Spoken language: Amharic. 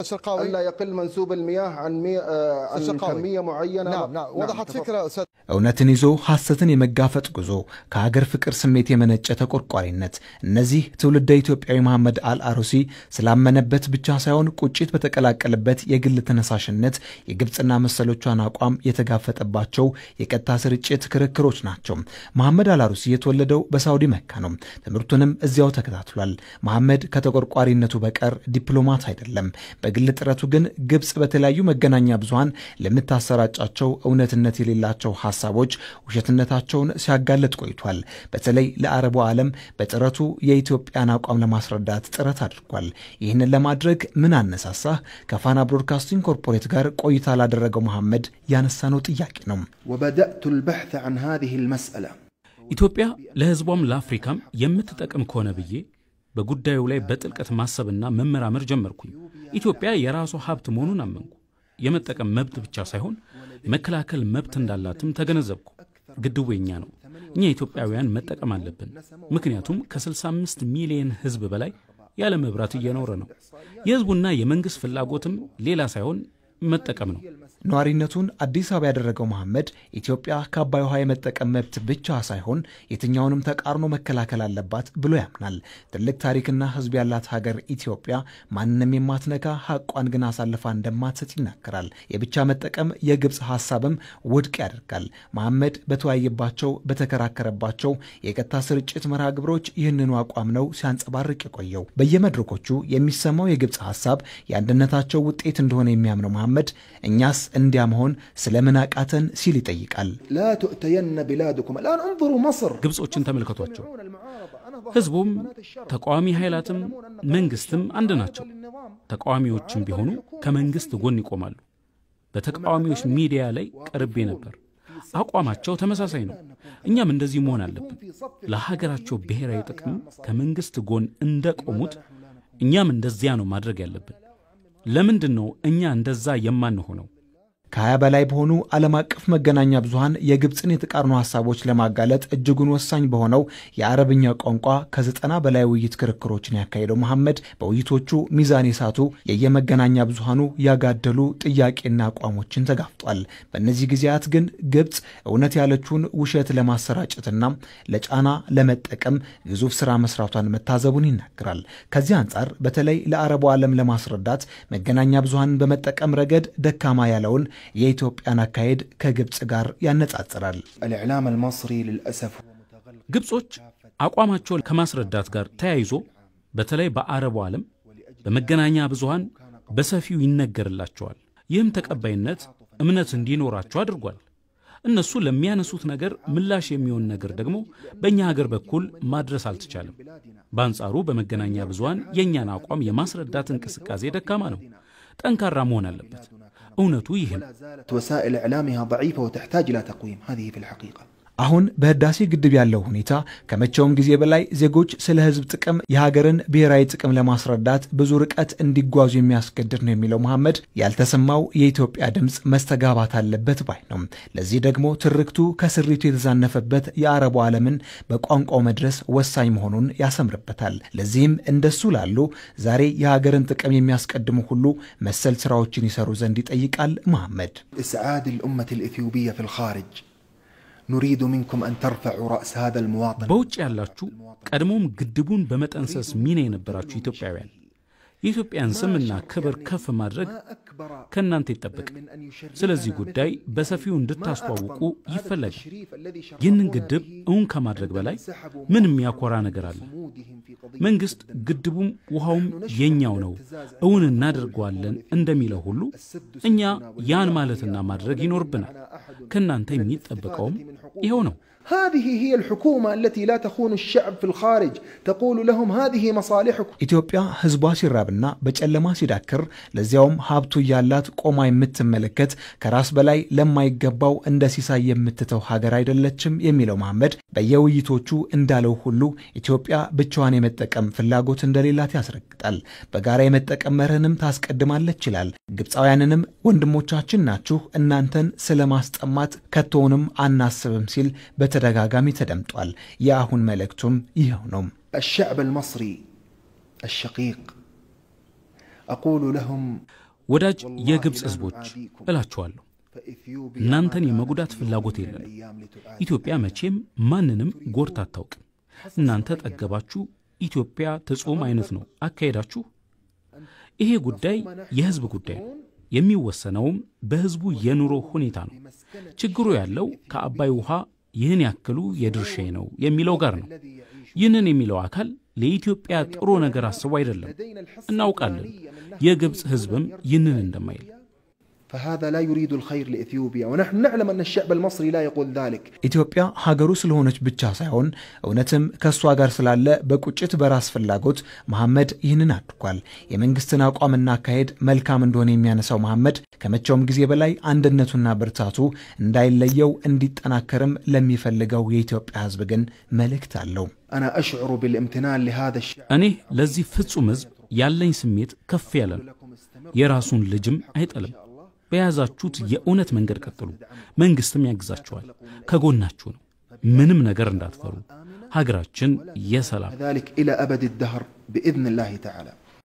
الشرقاوي يقل منسوب المياه عن, مي... عن الشرقاوي. كمية نعم نعم وضحت نعم فكرة እውነትን ይዞ ሐሰትን የመጋፈጥ ጉዞ ከሀገር ፍቅር ስሜት የመነጨ ተቆርቋሪነት። እነዚህ ትውልደ ኢትዮጵያዊ መሐመድ አልአሩሲ ስላመነበት ብቻ ሳይሆን ቁጭት በተቀላቀለበት የግል ተነሳሽነት የግብፅና መሰሎቿን አቋም የተጋፈጠባቸው የቀጥታ ስርጭት ክርክሮች ናቸው። መሐመድ አልአሩሲ የተወለደው በሳውዲ መካ ነው። ትምህርቱንም እዚያው ተከታትሏል። መሐመድ ከተቆርቋሪነቱ በቀር ዲፕሎማት አይደለም። በግል ጥረቱ ግን ግብፅ በተለያዩ መገናኛ ብዙሃን ለምታሰራጫቸው እውነትነት የሌላቸው ሀሳቦች ውሸትነታቸውን ሲያጋለጥ ቆይቷል። በተለይ ለአረቡ ዓለም በጥረቱ የኢትዮጵያን አቋም ለማስረዳት ጥረት አድርጓል። ይህንን ለማድረግ ምን አነሳሳህ? ከፋና ብሮድካስቲንግ ኮርፖሬት ጋር ቆይታ ላደረገው መሐመድ ያነሳነው ጥያቄ ነው። ወበደእቱ ልበሕት ዐን ሃዚህ ልመስአላ ኢትዮጵያ ለሕዝቧም ለአፍሪካም የምትጠቅም ከሆነ ብዬ በጉዳዩ ላይ በጥልቀት ማሰብና መመራመር ጀመርኩኝ። ኢትዮጵያ የራሷ ሀብት መሆኑን አመንኩ። የመጠቀም መብት ብቻ ሳይሆን የመከላከል መብት እንዳላትም ተገነዘብኩ። ግድቡ የኛ ነው፣ እኛ ኢትዮጵያውያን መጠቀም አለብን። ምክንያቱም ከ65 ሚሊየን ሕዝብ በላይ ያለ መብራት እየኖረ ነው። የሕዝቡና የመንግሥት ፍላጎትም ሌላ ሳይሆን መጠቀም ነው። ነዋሪነቱን አዲስ አበባ ያደረገው መሐመድ ኢትዮጵያ ከአባይ ውሃ የመጠቀም መብት ብቻ ሳይሆን የትኛውንም ተቃርኖ መከላከል አለባት ብሎ ያምናል። ትልቅ ታሪክና ሕዝብ ያላት ሀገር ኢትዮጵያ ማንንም የማትነካ ሀቋን ግን አሳልፋ እንደማትሰጥ ይናገራል። የብቻ መጠቀም የግብፅ ሀሳብም ውድቅ ያደርጋል። መሐመድ በተወያየባቸው በተከራከረባቸው የቀጥታ ስርጭት መርሃ ግብሮች ይህንኑ አቋም ነው ሲያንጸባርቅ የቆየው። በየመድረኮቹ የሚሰማው የግብፅ ሀሳብ የአንድነታቸው ውጤት እንደሆነ የሚያምነው መሐመድ እኛስ እንዲያ መሆን ስለምን አቃተን ሲል ይጠይቃል። ላ ቱእተየነ ቢላድኩም እንዙሩ ግብጾችን ተመልከቷቸው። ህዝቡም ተቃዋሚ ኃይላትም መንግስትም አንድ ናቸው። ተቃዋሚዎችም ቢሆኑ ከመንግስት ጎን ይቆማሉ። በተቃዋሚዎች ሚዲያ ላይ ቀርቤ ነበር። አቋማቸው ተመሳሳይ ነው። እኛም እንደዚህ መሆን አለብን። ለሀገራቸው ብሔራዊ ጥቅም ከመንግስት ጎን እንደቆሙት እኛም እንደዚያ ነው ማድረግ ያለብን። ለምንድን ነው እኛ እንደዛ የማንሆነው? ከ20 በላይ በሆኑ ዓለም አቀፍ መገናኛ ብዙሃን የግብፅን የተቃርኖ ሀሳቦች ለማጋለጥ እጅጉን ወሳኝ በሆነው የአረብኛ ቋንቋ ከዘጠና በላይ ውይይት ክርክሮችን ያካሄደው መሐመድ በውይይቶቹ ሚዛን የሳቱ የየመገናኛ ብዙሃኑ ያጋደሉ ጥያቄና አቋሞችን ተጋፍጧል። በእነዚህ ጊዜያት ግን ግብፅ እውነት ያለችውን ውሸት ለማሰራጨትና ለጫና ለመጠቀም ግዙፍ ስራ መስራቷን መታዘቡን ይናገራል። ከዚህ አንጻር በተለይ ለአረቡ ዓለም ለማስረዳት መገናኛ ብዙሃንን በመጠቀም ረገድ ደካማ ያለውን የኢትዮጵያን አካሄድ ከግብፅ ጋር ያነጻጽራል። ግብጾች አቋማቸውን ከማስረዳት ጋር ተያይዞ በተለይ በአረቡ ዓለም በመገናኛ ብዙሃን በሰፊው ይነገርላቸዋል። ይህም ተቀባይነት እምነት እንዲኖራቸው አድርጓል። እነሱ ለሚያነሱት ነገር ምላሽ የሚሆን ነገር ደግሞ በእኛ ሀገር በኩል ማድረስ አልተቻለም። በአንጻሩ በመገናኛ ብዙሃን የእኛን አቋም የማስረዳት እንቅስቃሴ ደካማ ነው። ጠንካራ መሆን አለበት። أو نتويهم وسائل إعلامها ضعيفة وتحتاج إلى تقويم هذه في الحقيقة አሁን በህዳሴ ግድብ ያለው ሁኔታ ከመቼውም ጊዜ በላይ ዜጎች ስለ ህዝብ ጥቅም የሀገርን ብሔራዊ ጥቅም ለማስረዳት ብዙ ርቀት እንዲጓዙ የሚያስገድድ ነው የሚለው መሐመድ ያልተሰማው የኢትዮጵያ ድምፅ መስተጋባት አለበት ባይ ነው። ለዚህ ደግሞ ትርክቱ ከስሪቱ የተዛነፈበት የአረቡ ዓለምን በቋንቋው መድረስ ወሳኝ መሆኑን ያሰምርበታል። ለዚህም እንደሱ ላሉ ዛሬ የሀገርን ጥቅም የሚያስቀድሙ ሁሉ መሰል ስራዎችን ይሰሩ ዘንድ ይጠይቃል መሐመድ እስዓድ ልኡመት ልኢትዮጵያ ፊ نريد منكم أن ترفعوا رأس هذا المواطن بوجه الله كرموم قدبون بمت أنساس مين ينبراتشو يتوب عوان يتوب كبر كف مدرق ከእናንተ ይጠበቅ። ስለዚህ ጉዳይ በሰፊው እንድታስተዋውቁ ይፈለግ። ይህንን ግድብ እውን ከማድረግ በላይ ምን የሚያኮራ ነገር አለ? መንግሥት ግድቡም ውሃውም የኛው ነው እውን እናደርገዋለን እንደሚለው ሁሉ እኛ ያን ማለትና ማድረግ ይኖርብናል። ከእናንተ የሚጠበቀውም ይኸው ነው። ኢትዮጵያ ሕዝቧ ሲራብና በጨለማ ሲዳክር ለዚያውም ሀብቱ እያላት ቆማ የምትመለከት ከራስ በላይ ለማይገባው እንደ ሲሳይ የምትተው ሀገር አይደለችም የሚለው መሐመድ በየውይይቶቹ እንዳለው ሁሉ ኢትዮጵያ ብቻዋን የመጠቀም ፍላጎት እንደሌላት ያስረግጣል። በጋራ የመጠቀም መርህንም ታስቀድማለች ይላል። ግብፃውያንንም ወንድሞቻችን ናችሁ እናንተን ስለማስጠማት ከቶውንም አናስብም ሲል በተ በተደጋጋሚ ተደምጧል። የአሁን መልእክቱም ይኸው ነው። الشعب المصري الشقيق أقول لهم ወዳጅ የግብፅ ህዝቦች እላችኋለሁ እናንተን የመጉዳት ፍላጎት የለንም። ኢትዮጵያ መቼም ማንንም ጎርታ አታውቅም። እናንተ ጠገባችሁ ኢትዮጵያ ትጹም አይነት ነው አካሄዳችሁ። ይሄ ጉዳይ የህዝብ ጉዳይ ነው። የሚወሰነውም በህዝቡ የኑሮ ሁኔታ ነው። ችግሩ ያለው ከአባይ ውሃ ይህን ያክሉ የድርሻዬ ነው የሚለው ጋር ነው። ይህንን የሚለው አካል ለኢትዮጵያ ጥሩ ነገር አስቦ አይደለም፣ እናውቃለን። የግብፅ ሕዝብም ይህንን እንደማይል فهذا لا يريد الخير لإثيوبيا ونحن نعلم أن الشعب المصري لا يقول ذلك إثيوبيا هاجروا سلهونج بتشاسعون أو نتم كسوا بكوتشت براس في اللاجوت محمد ينناد قال يمن قستنا قام الناكيد ملك من دوني ميانا سو محمد كما تشوم جزي بلاي عند النتونا برتاتو نداي ليو انديت أنا كرم لم يفلقوا إثيوبيا عزبجن ملك تعلو أنا أشعر بالامتنان لهذا الشعب أنا لذي فتسو مزب يالين كفيلا يراسون لجم عيد በያዛችሁት የእውነት መንገድ ቀጥሉ፣ መንግሥትም ያግዛችኋል፣ ከጎናችሁ ነው። ምንም ነገር እንዳትፈሩ። ሀገራችን የሰላም ኢላ አበድ ደህር ብኢዝንላህ ተዓላ